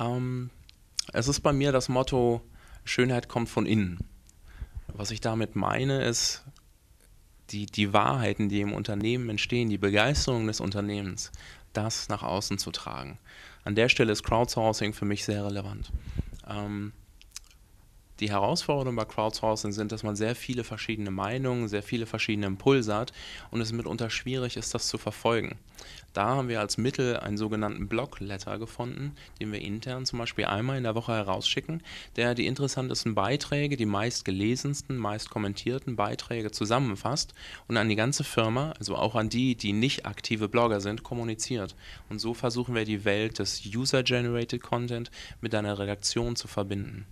Ähm, es ist bei mir das Motto, Schönheit kommt von innen. Was ich damit meine, ist die, die Wahrheiten, die im Unternehmen entstehen, die Begeisterung des Unternehmens, das nach außen zu tragen. An der Stelle ist Crowdsourcing für mich sehr relevant. Ähm, die Herausforderungen bei Crowdsourcing sind, dass man sehr viele verschiedene Meinungen, sehr viele verschiedene Impulse hat und es mitunter schwierig ist, das zu verfolgen. Da haben wir als Mittel einen sogenannten Blogletter gefunden, den wir intern zum Beispiel einmal in der Woche herausschicken, der die interessantesten Beiträge, die meist gelesensten, meist kommentierten Beiträge zusammenfasst und an die ganze Firma, also auch an die, die nicht aktive Blogger sind, kommuniziert. Und so versuchen wir die Welt des User-Generated Content mit einer Redaktion zu verbinden.